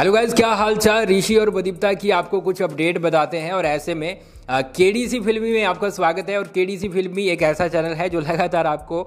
hello guys क्या हाल चाल ऋषि और बदीप्ता की आपको कुछ अपडेट बताते हैं और ऐसे में के डी सी फिल्मी में आपका स्वागत है और के डी सी फिल्मी एक ऐसा चैनल है जो लगातार आपको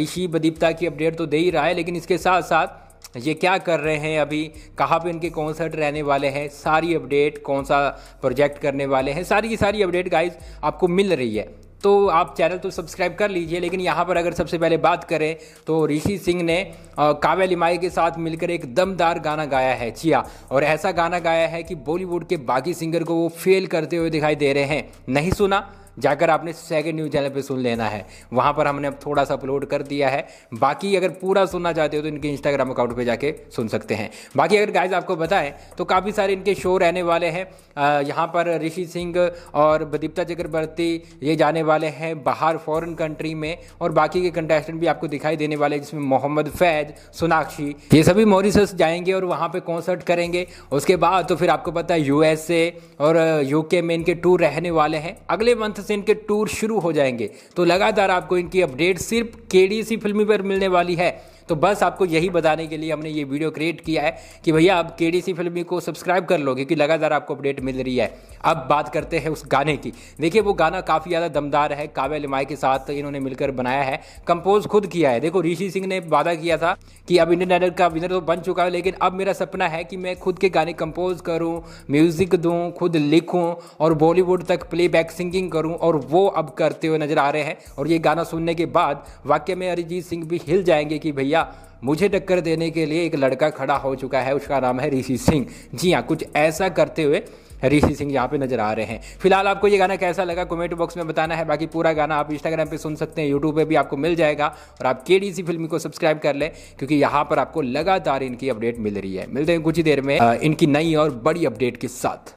ऋषि बदीप्ता की अपडेट तो दे ही रहा है लेकिन इसके साथ साथ ये क्या कर रहे हैं अभी कहाँ पे इनके कॉन्सर्ट रहने वाले हैं सारी अपडेट कौन सा प्रोजेक्ट करने वाले हैं सारी की सारी अपडेट गाइज आपको मिल रही है तो आप चैनल तो सब्सक्राइब कर लीजिए लेकिन यहाँ पर अगर सबसे पहले बात करें तो ऋषि सिंह ने काव्य लिमाई के साथ मिलकर एक दमदार गाना गाया है चिया और ऐसा गाना गाया है कि बॉलीवुड के बाकी सिंगर को वो फेल करते हुए दिखाई दे रहे हैं नहीं सुना जाकर आपने सेकेंड न्यूज़ चैनल पर सुन लेना है वहाँ पर हमने अब थोड़ा सा अपलोड कर दिया है बाकी अगर पूरा सुनना चाहते हो तो इनके इंस्टाग्राम अकाउंट पर जाके सुन सकते हैं बाकी अगर गाइज आपको बताएं तो काफ़ी सारे इनके शो रहने वाले हैं यहाँ पर ऋषि सिंह और प्रदीप्ता चक्रवर्ती ये जाने वाले हैं बाहर फॉरेन कंट्री में और बाकी के कंटेस्टेंट भी आपको दिखाई देने वाले हैं जिसमें मोहम्मद फैज सोनाक्षी ये सभी मॉरिसस जाएंगे और वहाँ पे कॉन्सर्ट करेंगे उसके बाद तो फिर आपको पता है यूएसए और यूके में इनके टूर रहने वाले हैं अगले मंथ से इनके टूर शुरू हो जाएंगे तो लगातार आपको इनकी अपडेट सिर्फ केडीसी फिल्मी पर मिलने वाली है तो बस आपको यही बताने के लिए हमने ये वीडियो क्रिएट किया है कि भैया आप के डी फिल्मी को सब्सक्राइब कर लो क्योंकि लगातार आपको अपडेट मिल रही है अब बात करते हैं उस गाने की देखिए वो गाना काफ़ी ज़्यादा दमदार है काव्या लिमाय के साथ इन्होंने मिलकर बनाया है कंपोज खुद किया है देखो ऋषि सिंह ने वादा किया था कि अब इंडियन आइडल का विनर तो बन चुका है लेकिन अब मेरा सपना है कि मैं खुद के गाने कंपोज करूँ म्यूज़िक दूँ खुद लिखूँ और बॉलीवुड तक प्लेबैक सिंगिंग करूं और वो अब करते हुए नजर आ रहे हैं और ये गाना सुनने के बाद वाक्य में अरिजीत सिंह भी हिल जाएंगे कि भैया भैया मुझे टक्कर देने के लिए एक लड़का खड़ा हो चुका है उसका नाम है ऋषि सिंह जी हाँ कुछ ऐसा करते हुए ऋषि सिंह यहाँ पे नजर आ रहे हैं फिलहाल आपको ये गाना कैसा लगा कमेंट बॉक्स में बताना है बाकी पूरा गाना आप इंस्टाग्राम पे सुन सकते हैं यूट्यूब पे भी आपको मिल जाएगा और आप के डी फिल्म को सब्सक्राइब कर लें क्योंकि यहाँ पर आपको लगातार इनकी अपडेट मिल रही है मिलते हैं कुछ ही देर में इनकी नई और बड़ी अपडेट के साथ